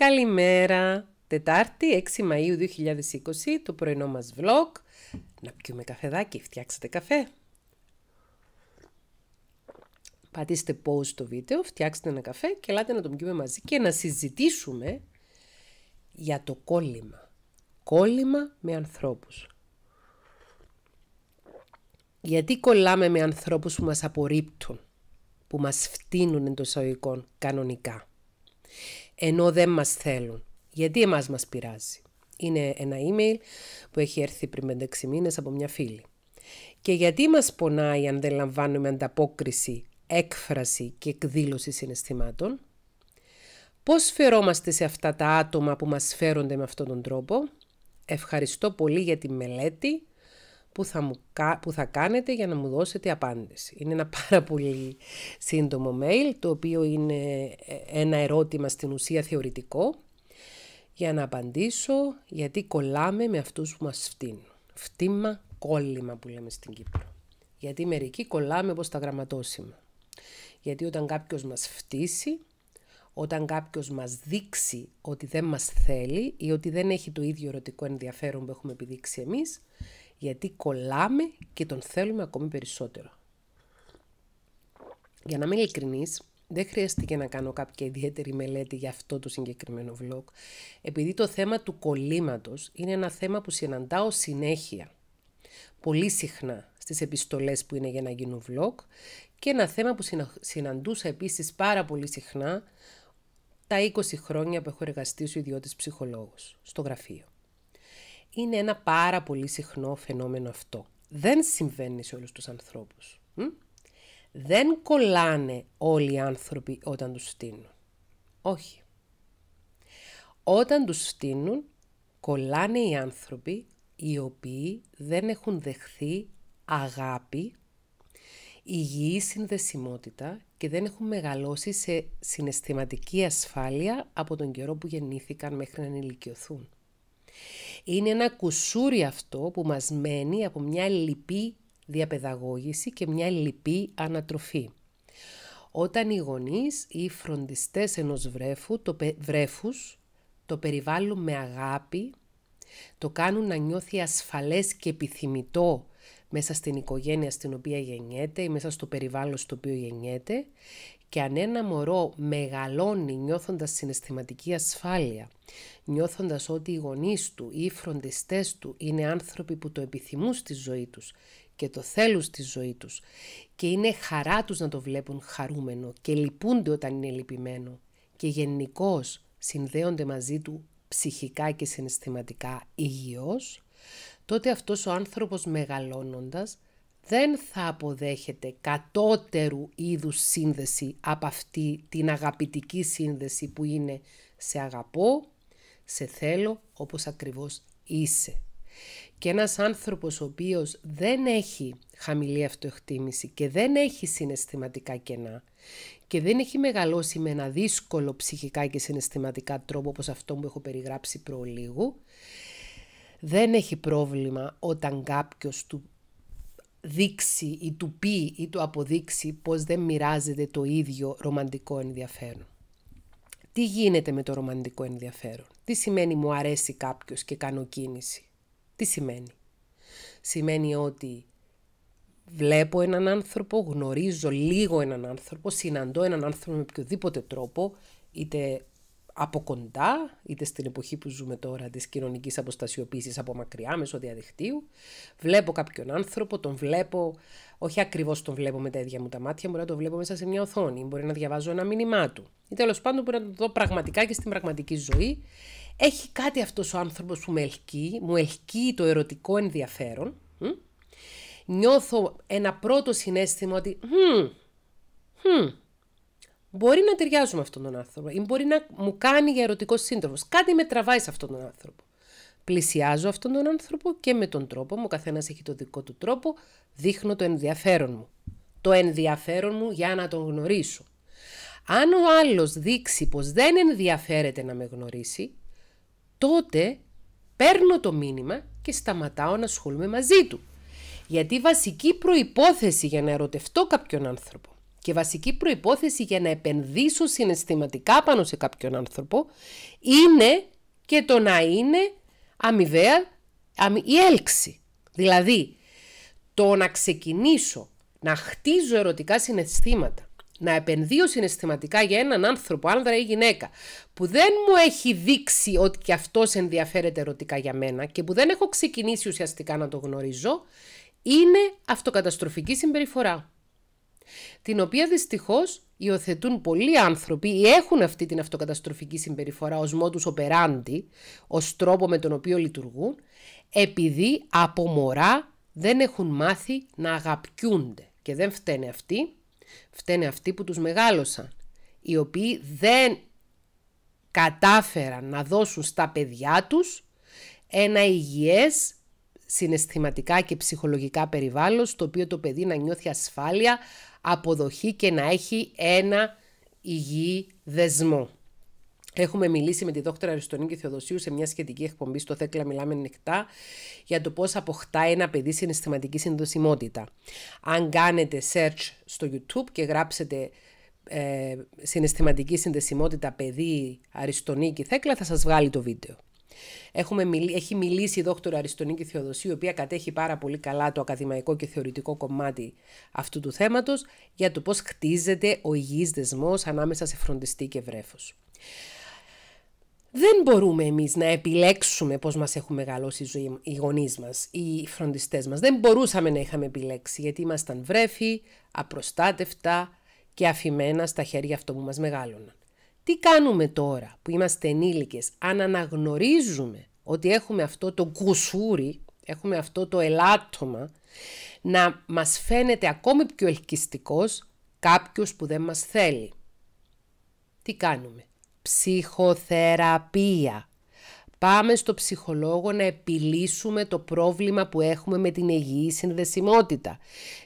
Καλημέρα! Τετάρτη, 6 Μαΐου 2020, το πρωινό μας vlog. Να πιούμε καφεδάκι, φτιάξατε καφέ. Πατήστε pause το βίντεο, φτιάξτε ένα καφέ και ελάτε να το πιούμε μαζί και να συζητήσουμε για το κόλλημα. Κόλλημα με ανθρώπους. Γιατί κολλάμε με ανθρώπους που μας απορρίπτουν, που μας φτύνουν εντός αγωγικών κανονικά ενώ δεν μας θέλουν. Γιατί εμάς μας πειράζει. Είναι ένα email που έχει έρθει πριν 5-6 μήνες από μια φίλη. Και γιατί μας πονάει αν δεν λαμβάνουμε ανταπόκριση, έκφραση και εκδήλωση συναισθημάτων. Πώς φερόμαστε σε αυτά τα άτομα που μας φέρονται με αυτόν τον τρόπο. Ευχαριστώ πολύ για τη μελέτη που θα, μου, που θα κάνετε για να μου δώσετε απάντηση. Είναι ένα πάρα πολύ σύντομο mail, το οποίο είναι ε, ένα ερώτημα στην ουσία θεωρητικό, για να απαντήσω γιατί κολλάμε με αυτούς που μας φτύνουν. Φτύμα, κόλλημα που λέμε στην Κύπρο. Γιατί μερικοί κολλάμε όπως τα γραμματόσημα. Γιατί όταν κάποιος μας φτύσει, όταν κάποιος μας δείξει ότι δεν μας θέλει ή ότι δεν έχει το ίδιο ερωτικό ενδιαφέρον που έχουμε επιδείξει εμείς, γιατί κολλάμε και τον θέλουμε ακόμη περισσότερο. Για να είμαι ειλικρινής, δεν χρειαστήκε να κάνω κάποια ιδιαίτερη μελέτη για αυτό το συγκεκριμένο vlog, επειδή το θέμα του κολλήματος είναι ένα θέμα που συναντάω συνέχεια, πολύ συχνά στις επιστολές που είναι για να γίνουν vlog και ένα θέμα που συναντούσα επίσης πάρα πολύ συχνά τα 20 χρόνια που έχω εργαστεί ως ιδιώτης ψυχολόγος στο γραφείο. Είναι ένα πάρα πολύ συχνό φαινόμενο αυτό. Δεν συμβαίνει σε όλους τους ανθρώπους. Δεν κολλάνε όλοι οι άνθρωποι όταν τους στείνουν. Όχι. Όταν τους στείνουν, κολλάνε οι άνθρωποι οι οποίοι δεν έχουν δεχθεί αγάπη, υγιή συνδεσιμότητα και δεν έχουν μεγαλώσει σε συναισθηματική ασφάλεια από τον καιρό που γεννήθηκαν μέχρι να ενηλικιωθούν. Είναι ένα κουσούρι αυτό που μας μένει από μια λυπή διαπαιδαγώγηση και μια λυπή ανατροφή. Όταν οι γονείς ή οι φροντιστές ενός βρέφου, το, βρέφους το περιβάλλουν με αγάπη, το κάνουν να νιώθει ασφαλές και επιθυμητό μέσα στην οικογένεια στην οποία γεννιέται ή μέσα στο περιβάλλον στο οποίο γεννιέται και αν ένα μωρό μεγαλώνει νιώθοντας συναισθηματική ασφάλεια, νιώθοντας ότι οι γονείς του ή οι φροντιστές του είναι άνθρωποι που το επιθυμούν στη ζωή τους και το θέλουν στη ζωή τους και είναι χαρά τους να το βλέπουν χαρούμενο και λυπούνται όταν είναι λυπημένο και γενικώς συνδέονται μαζί του ψυχικά και συναισθηματικά υγιώς, τότε αυτός ο άνθρωπος μεγαλώνοντας δεν θα αποδέχεται κατώτερου είδους σύνδεση από αυτή την αγαπητική σύνδεση που είναι σε αγαπώ, σε θέλω όπως ακριβώς είσαι. Και ένας άνθρωπος ο οποίος δεν έχει χαμηλή αυτοεκτίμηση και δεν έχει συναισθηματικά κενά και δεν έχει μεγαλώσει με ένα δύσκολο ψυχικά και συναισθηματικά τρόπο όπως αυτό που έχω περιγράψει λίγο, δεν έχει πρόβλημα όταν κάποιος του δείξει ή του πει ή του αποδείξει πως δεν μοιράζεται το ίδιο ρομαντικό ενδιαφέρον. Τι γίνεται με το ρομαντικό ενδιαφέρον. Τι σημαίνει μου αρέσει κάποιος και κάνω κίνηση. Τι σημαίνει. Σημαίνει ότι βλέπω έναν άνθρωπο, γνωρίζω λίγο έναν άνθρωπο, συναντώ έναν άνθρωπο με οποιοδήποτε τρόπο, είτε από κοντά, είτε στην εποχή που ζούμε τώρα της κοινωνικής αποστασιοποίησης από μακριά, μέσω διαδικτύου. Βλέπω κάποιον άνθρωπο, τον βλέπω, όχι ακριβώς τον βλέπω με τα ίδια μου τα μάτια, μπορεί να τον βλέπω μέσα σε μια οθόνη, μπορεί να διαβάζω ένα μήνυμά του. Ή τέλος πάντων μπορεί να τον δω πραγματικά και στην πραγματική ζωή. Έχει κάτι αυτός ο άνθρωπος που με ελκύει, μου ελκύει το ερωτικό ενδιαφέρον. Νιώθω ένα πρώτο συνέστημα ότι «Hm, hm, Μπορεί να ταιριάζω με αυτόν τον άνθρωπο ή μπορεί να μου κάνει για ερωτικό σύντροφος. Κάτι με τραβάει σε αυτόν τον άνθρωπο. Πλησιάζω αυτόν τον άνθρωπο και με τον τρόπο μου, ο καθένας έχει το δικό του τρόπο, δείχνω το ενδιαφέρον μου. Το ενδιαφέρον μου για να τον γνωρίσω. Αν ο άλλος δείξει πως δεν ενδιαφέρεται να με γνωρίσει, τότε παίρνω το μήνυμα και σταματάω να ασχολούμαι μαζί του. Γιατί η βασική προϋπόθεση για να ερωτευτώ κάποιον άνθρωπο και βασική προϋπόθεση για να επενδύσω συναισθηματικά πάνω σε κάποιον άνθρωπο είναι και το να είναι αμοιβαία η έλξη. Δηλαδή, το να ξεκινήσω να χτίζω ερωτικά συναισθήματα, να επενδύω συναισθηματικά για έναν άνθρωπο, άνδρα ή γυναίκα, που δεν μου έχει δείξει ότι και αυτός ενδιαφέρεται ερωτικά για μένα και που δεν έχω ξεκινήσει ουσιαστικά να το γνωρίζω, είναι αυτοκαταστροφική συμπεριφορά την οποία δυστυχώς υιοθετούν πολλοί άνθρωποι ή έχουν αυτή την αυτοκαταστροφική συμπεριφορά ως μότους οπεράντη, ως τρόπο με τον οποίο λειτουργούν, επειδή από μωρά δεν έχουν μάθει να αγαπιούνται. Και δεν φταίνε αυτοί, φταίνε αυτοί που τους μεγάλωσαν, οι οποίοι δεν κατάφεραν να δώσουν στα παιδιά τους ένα υγιές συναισθηματικά και ψυχολογικά περιβάλλον στο οποίο το παιδί να νιώθει ασφάλεια, αποδοχή και να έχει ένα υγιή δεσμό. Έχουμε μιλήσει με τη δόκτωρα Αριστονίκη Θεοδοσίου σε μια σχετική εκπομπή στο Θέκλα Μιλάμε Νυχτά για το πώς αποκτά ένα παιδί συναισθηματική συνδοσιμότητα. Αν κάνετε search στο YouTube και γράψετε ε, συναισθηματική συνδεσιμότητα παιδί Αριστονίκη Θέκλα θα σας βγάλει το βίντεο. Έχουμε Έχει μιλήσει η δόκτωρα Αριστονίκη Θεοδοσίου, η οποία κατέχει πάρα πολύ καλά το ακαδημαϊκό και θεωρητικό κομμάτι αυτού του θέματος, για το πώς χτίζεται ο υγιής δεσμός ανάμεσα σε φροντιστή και βρέφος. Δεν μπορούμε εμείς να επιλέξουμε πώς μας έχουν μεγαλώσει ζωή, οι γονείς μας, οι φροντιστές μας. Δεν μπορούσαμε να είχαμε επιλέξει γιατί ήμασταν βρέφοι, απροστάτευτα και αφημένα στα χέρια αυτό που μας μεγάλωναν. Τι κάνουμε τώρα που είμαστε ενήλικες, αν αναγνωρίζουμε ότι έχουμε αυτό το κουσούρι, έχουμε αυτό το ελάττωμα, να μας φαίνεται ακόμη πιο ελκυστικός κάποιος που δεν μας θέλει. Τι κάνουμε. Ψυχοθεραπεία. Πάμε στο ψυχολόγο να επιλύσουμε το πρόβλημα που έχουμε με την υγιή συνδεσιμότητα.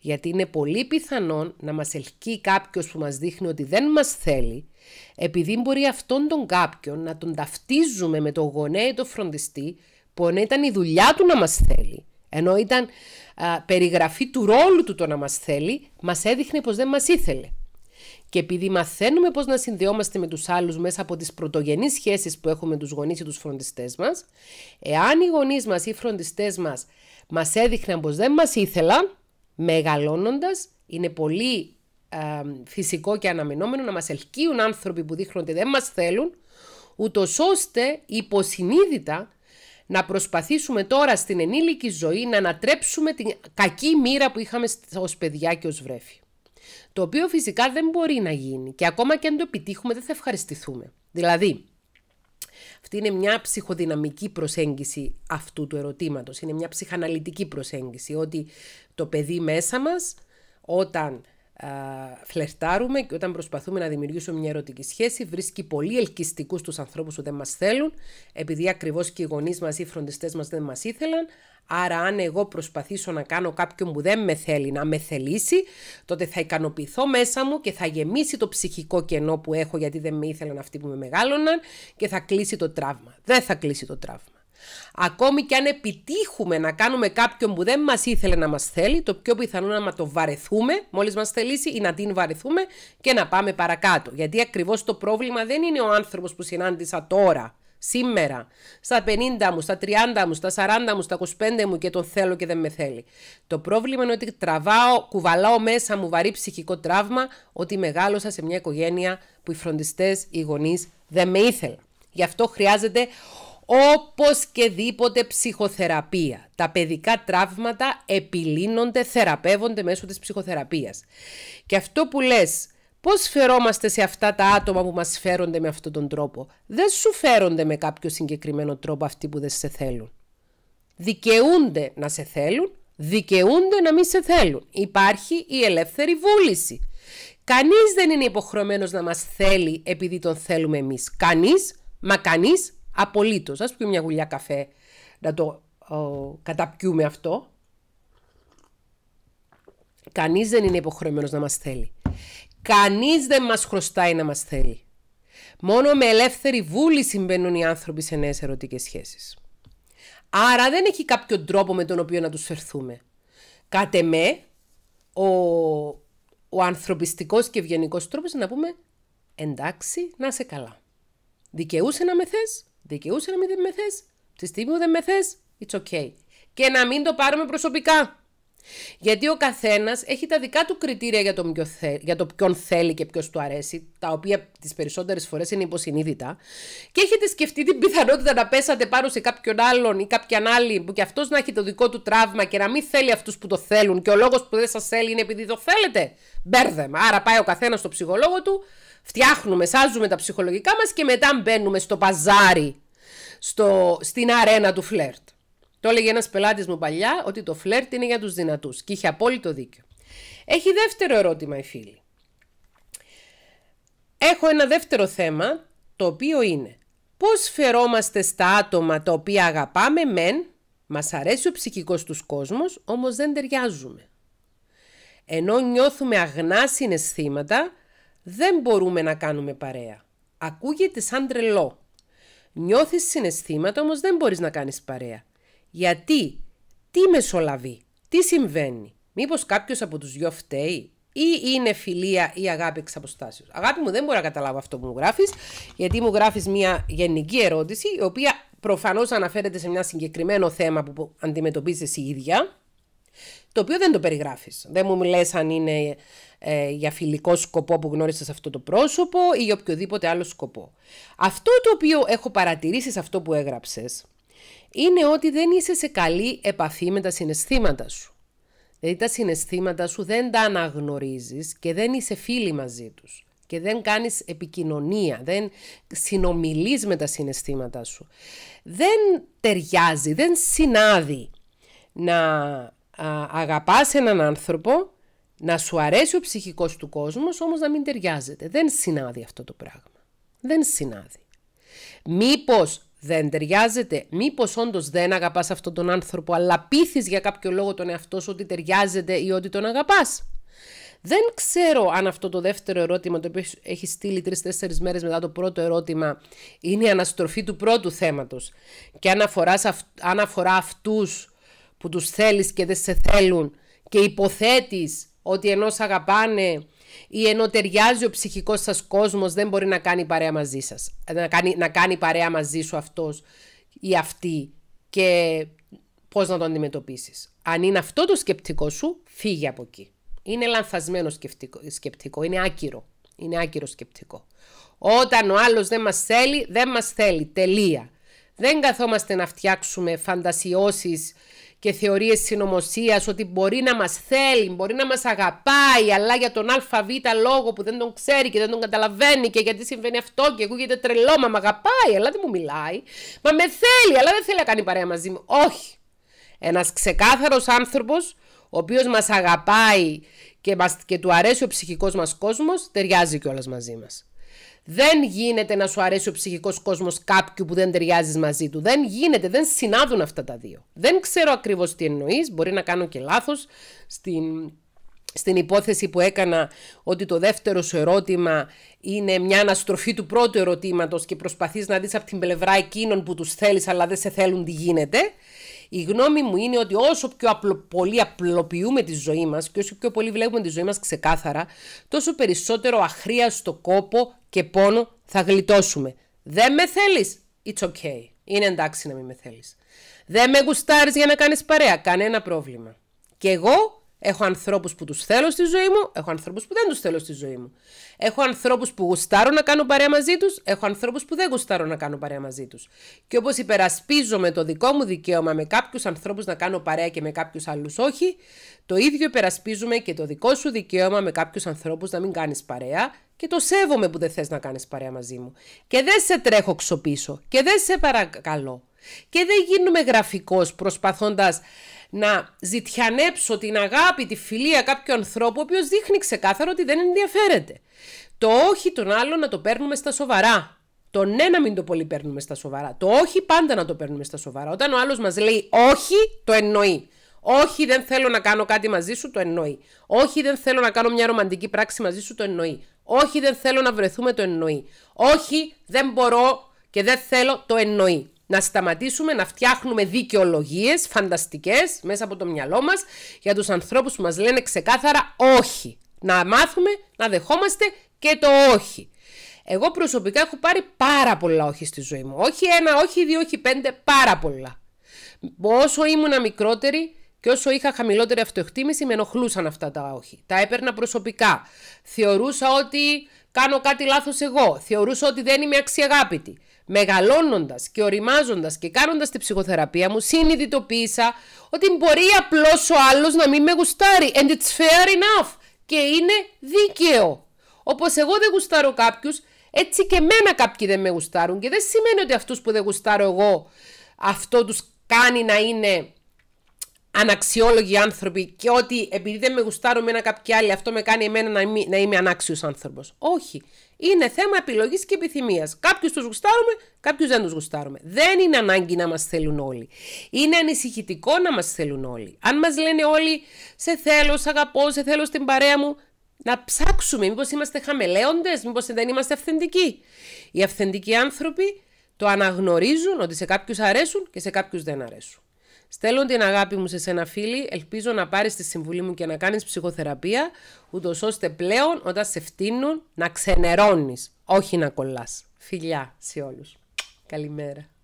Γιατί είναι πολύ πιθανόν να μας ελκύει κάποιος που μας δείχνει ότι δεν μας θέλει, επειδή μπορεί αυτόν τον κάποιον να τον ταυτίζουμε με τον γονέα ή τον φροντιστή, που ήταν η δουλειά του να μας θέλει, ενώ ήταν περιγραφή του ρόλου του το να μας θέλει, μας έδειχνε πως δεν μας ήθελε. Και επειδή μαθαίνουμε πώς να συνδυόμαστε με τους άλλους μέσα από τις πρωτογενείς σχέσεις που έχουμε με τους γονείς ή τους φροντιστές μας, εάν οι γονείς μας ή οι φροντιστές μας μας έδειχναν πως δεν μας ήθελαν, μεγαλώνοντας, είναι πολύ φυσικό και αναμενόμενο να μας ελκύουν άνθρωποι που δείχνουν ότι δεν μας θέλουν, ούτως ώστε υποσυνείδητα να προσπαθήσουμε τώρα στην ενήλικη ζωή να ανατρέψουμε την κακή μοίρα που είχαμε ως παιδιά και ως βρέφη. Το οποίο φυσικά δεν μπορεί να γίνει και ακόμα και αν το επιτύχουμε δεν θα ευχαριστηθούμε. Δηλαδή, αυτή είναι μια ψυχοδυναμική προσέγγιση αυτού του ερωτήματος. Είναι μια ψυχαναλυτική προσέγγιση ότι το παιδί μέσα μας όταν φλερτάρουμε και όταν προσπαθούμε να δημιουργήσουμε μια ερωτική σχέση, βρίσκει πολύ ελκυστικούς τους ανθρώπους που δεν μας θέλουν, επειδή ακριβώς και οι γονείς μας ή οι φροντιστές μας δεν μας ήθελαν. Άρα, αν εγώ προσπαθήσω να κάνω κάποιον που δεν με θέλει να με θελήσει, τότε θα ικανοποιηθώ μέσα μου και θα γεμίσει το ψυχικό κενό που έχω γιατί δεν με ήθελαν αυτοί που με μεγάλωναν και θα κλείσει το τραύμα. Δεν θα κλείσει το τραύμα. Ακόμη και αν επιτύχουμε να κάνουμε κάποιον που δεν μας ήθελε να μας θέλει, το πιο πιθανό είναι να το βαρεθούμε, μόλις μας θελήσει, ή να την βαρεθούμε και να πάμε παρακάτω. Γιατί ακριβώς το πρόβλημα δεν είναι ο άνθρωπος που συνάντησα τώρα, σήμερα, στα 50 μου, στα 30 μου, στα 40 μου, στα 25 μου και τον θέλω και δεν με θέλει. Το πρόβλημα είναι ότι τραβάω, κουβαλάω μέσα μου βαρύ ψυχικό τραύμα ότι μεγάλωσα σε μια οικογένεια που οι φροντιστές οι γονείς δεν με ήθελαν. Γι' αυτό χρειάζεται ...όπως και δίποτε ψυχοθεραπεία. Τα παιδικά τραύματα επιλύνονται, θεραπεύονται μέσω της ψυχοθεραπείας. Και αυτό που λες, πώς φερόμαστε σε αυτά τα άτομα που μας φέρονται με αυτόν τον τρόπο. Δεν σου φέρονται με κάποιο συγκεκριμένο τρόπο αυτοί που δεν σε θέλουν. Δικαιούνται να σε θέλουν, δικαιούνται να μην σε θέλουν. Υπάρχει η ελεύθερη βούληση. Κανείς δεν είναι υποχρεωμένος να μας θέλει επειδή τον θέλουμε εμείς. Κανείς, μα κανείς Απολύτως. Ας πούμε μια γουλιά καφέ να το ο, καταπιούμε αυτό. Κανείς δεν είναι υποχρεωμένος να μας θέλει. Κανείς δεν μας χρωστάει να μας θέλει. Μόνο με ελεύθερη βούληση μπαίνουν οι άνθρωποι σε νέες ερωτικές σχέσεις. Άρα δεν έχει κάποιο τρόπο με τον οποίο να τους φερθούμε. Κάτε με ο, ο ανθρωπιστικός και ευγενικός τρόπος να πούμε εντάξει, να σε καλά. Δικαιούσε να με θες, Δικαιούσε να μην με θες. Τη στιγμή που δεν με θες, it's okay. Και να μην το πάρουμε προσωπικά. Γιατί ο καθένας έχει τα δικά του κριτήρια για το, για το ποιον θέλει και ποιος του αρέσει, τα οποία τις περισσότερες φορές είναι υποσυνείδητα. Και έχετε σκεφτεί την πιθανότητα να πέσατε πάνω σε κάποιον άλλον ή κάποιον άλλη που κι αυτός να έχει το δικό του τραύμα και να μην θέλει αυτούς που το θέλουν. Και ο λόγος που δεν σας θέλει είναι επειδή το θέλετε. Μπέρδεμα. Άρα πάει ο καθένας στο ψυχολόγο του φτιάχνουμε, σάζουμε τα ψυχολογικά μας και μετά μπαίνουμε στο παζάρι, στο, στην αρένα του φλερτ. Το έλεγε ένας πελάτης μου παλιά ότι το φλερτ είναι για τους δυνατούς και είχε απόλυτο δίκιο. Έχει δεύτερο ερώτημα η φίλη. Έχω ένα δεύτερο θέμα το οποίο είναι πώς φερόμαστε στα άτομα τα οποία αγαπάμε μεν, μας αρέσει ο ψυχικός τους κόσμος, όμως δεν ταιριάζουμε. Ενώ νιώθουμε αγνά συναισθήματα δεν μπορούμε να κάνουμε παρέα. Ακούγεται σαν τρελό. Νιώθεις συναισθήματα όμως δεν μπορείς να κάνεις παρέα. Γιατί, τι μεσολαβεί, τι συμβαίνει. Μήπως κάποιος από τους δυο φταίει ή είναι φιλία ή αγάπη εξ αποστάσεως. Αγάπη μου, δεν μπορώ να καταλάβω αυτό που μου γράφεις, γιατί μου γράφεις μια γενική ερώτηση, η οποία προφανώς αναφέρεται σε μια συγκεκριμένο θέμα που αντιμετωπίζεις η ίδια το οποίο δεν το περιγράφεις. Δεν μου λες αν είναι ε, για φιλικό σκοπό που γνώρισες αυτό το πρόσωπο ή για οποιοδήποτε άλλο σκοπό. Αυτό το οποίο έχω παρατηρήσει σε αυτό που έγραψες είναι ότι δεν είσαι σε καλή επαφή με τα συναισθήματα σου. Δηλαδή τα συναισθήματα σου δεν τα αναγνωρίζεις και δεν είσαι φίλη μαζί τους και δεν κάνεις επικοινωνία, δεν συνομιλείς με τα συναισθήματα σου. Δεν ταιριάζει, δεν συνάδει να αγαπάς έναν άνθρωπο, να σου αρέσει ο ψυχικός του κόσμος, όμως να μην ταιριάζεται. Δεν συνάδει αυτό το πράγμα. Δεν συνάδει. Μήπως δεν ταιριάζεται, μήπως όντως δεν αγαπάς αυτόν τον άνθρωπο, αλλά πείθεις για κάποιο λόγο τον εαυτό σου ότι ταιριάζεται ή ότι τον αγαπάς. Δεν ξέρω αν αυτό το δεύτερο ερώτημα το οποίο έχει στείλει τρει-τέσσερι μέρες μετά το πρώτο ερώτημα είναι η αναστροφή του πρώτου θέματος και αν αφοράς, αφ- αν αφορά που τους θέλεις και δεν σε θέλουν και υποθέτεις ότι ενώ σε αγαπάνε ή ενώ ταιριάζει ο ψυχικός σας κόσμος δεν μπορεί να κάνει παρέα μαζί σας, ε, να κάνει, να κάνει παρέα μαζί σου αυτός ή αυτή και πώς να το αντιμετωπίσεις. Αν είναι αυτό το σκεπτικό σου, φύγε από εκεί. Είναι λανθασμένο σκεπτικό, σκεπτικό. είναι άκυρο. Είναι άκυρο σκεπτικό. Όταν ο άλλος δεν μας θέλει, δεν μας θέλει. Τελεία. Δεν καθόμαστε να φτιάξουμε φαντασιώσεις και θεωρίε συνωμοσίας ότι μπορεί να μας θέλει, μπορεί να μας αγαπάει, αλλά για τον αβ λόγο που δεν τον ξέρει και δεν τον καταλαβαίνει και γιατί συμβαίνει αυτό και ακούγεται τρελό, μα με αγαπάει, αλλά δεν μου μιλάει, μα με θέλει, αλλά δεν θέλει να κάνει παρέα μαζί μου. Όχι. Ένας ξεκάθαρος άνθρωπος ο οποίος μας αγαπάει και, και του αρέσει ο ψυχικός μας κόσμος, ταιριάζει κιόλας μαζί μας. Δεν γίνεται να σου αρέσει ο ψυχικός κόσμος κάποιου που δεν ταιριάζεις μαζί του. Δεν γίνεται, δεν συνάδουν αυτά τα δύο. Δεν ξέρω ακριβώς τι εννοείς. Μπορεί να κάνω και λάθος στην στην υπόθεση που έκανα ότι το δεύτερο σου ερώτημα είναι μια αναστροφή του πρώτου ερωτήματος και προσπαθείς να δεις από την πλευρά εκείνων που τους θέλεις αλλά δεν σε θέλουν τι γίνεται η γνώμη μου είναι ότι όσο πιο απλο, πολύ απλοποιούμε τη ζωή μας και όσο πιο πολύ βλέπουμε τη ζωή μας ξεκάθαρα, τόσο περισσότερο αχρίαστο κόπο και πόνο θα γλιτώσουμε. Δεν με θέλεις, It's ok. Είναι εντάξει να μην με θέλεις. Δεν με γουστάρεις για να κάνεις παρέα. Κανένα πρόβλημα. Και εγώ Έχω ανθρώπους που τους θέλω στη ζωή μου, έχω ανθρώπους που δεν τους θέλω στη ζωή μου. Έχω ανθρώπους που γουστάρω να κάνω παρέα μαζί τους, έχω ανθρώπους που δεν γουστάρω να κάνω παρέα μαζί τους. Και όπως υπερασπίζομαι το δικό μου δικαίωμα με κάποιους ανθρώπους να κάνω παρέα και με κάποιους άλλους όχι, το ίδιο υπερασπίζομαι και το δικό σου δικαίωμα με κάποιους ανθρώπους να μην κάνεις παρέα και το σέβομαι που δεν θες να κάνεις παρέα μαζί μου. Και δεν σε τρέχω ξοπίσω και δεν σε παρακαλώ. Και δεν γίνουμε γραφικός προσπαθώντας να ζητιανέψω την αγάπη, τη φιλία κάποιου ανθρώπου, ο οποίος δείχνει ξεκάθαρο ότι δεν ενδιαφέρεται. Το όχι τον άλλο να το παίρνουμε στα σοβαρά. Το ναι να μην το πολύ παίρνουμε στα σοβαρά. Το όχι πάντα να το παίρνουμε στα σοβαρά. Όταν ο άλλος μας λέει όχι, το εννοεί. Όχι, δεν θέλω να κάνω κάτι μαζί σου, το εννοεί. Όχι, δεν θέλω να κάνω μια ρομαντική πράξη μαζί σου, το εννοεί. Όχι, δεν θέλω να βρεθούμε, το εννοεί. Όχι, δεν μπορώ και δεν θέλω, το εννοεί να σταματήσουμε να φτιάχνουμε δικαιολογίες φανταστικές μέσα από το μυαλό μας για τους ανθρώπους που μας λένε ξεκάθαρα όχι. Να μάθουμε να δεχόμαστε και το όχι. Εγώ προσωπικά έχω πάρει πάρα πολλά όχι στη ζωή μου. Όχι ένα, όχι δύο, όχι πέντε, πάρα πολλά. Όσο ήμουνα μικρότερη και όσο είχα χαμηλότερη αυτοεκτίμηση, με ενοχλούσαν αυτά τα όχι. Τα έπαιρνα προσωπικά. Θεωρούσα ότι κάνω κάτι λάθος εγώ. Θεωρούσα ότι δεν είμαι αξιαγάπητη μεγαλώνοντας και οριμάζοντας και κάνοντας τη ψυχοθεραπεία μου, συνειδητοποίησα ότι μπορεί απλώς ο άλλος να μην με γουστάρει. And it's fair enough. Και είναι δίκαιο. Όπως εγώ δεν γουστάρω κάποιους, έτσι και μένα κάποιοι δεν με γουστάρουν. Και δεν σημαίνει ότι αυτούς που δεν γουστάρω εγώ, αυτό τους κάνει να είναι αναξιόλογοι άνθρωποι και ότι επειδή δεν με γουστάρουν ένα κάποιοι άλλοι, αυτό με κάνει εμένα να είμαι, να είμαι ανάξιος άνθρωπος. Όχι. Είναι θέμα επιλογής και επιθυμίας. Κάποιους τους γουστάρουμε, κάποιους δεν τους γουστάρουμε. Δεν είναι ανάγκη να μας θέλουν όλοι. Είναι ανησυχητικό να μας θέλουν όλοι. Αν μας λένε όλοι, σε θέλω, σε αγαπώ, σε θέλω στην παρέα μου, να ψάξουμε. Μήπως είμαστε χαμελέοντες, μήπως δεν είμαστε αυθεντικοί. Οι αυθεντικοί άνθρωποι το αναγνωρίζουν ότι σε κάποιους αρέσουν και σε κάποιους δεν αρέσουν. Στέλνω την αγάπη μου σε σένα φίλη, ελπίζω να πάρεις τη συμβουλή μου και να κάνεις ψυχοθεραπεία, ούτως ώστε πλέον όταν σε φτύνουν να ξενερώνεις, όχι να κολλάς. Φιλιά σε όλους. Καλημέρα.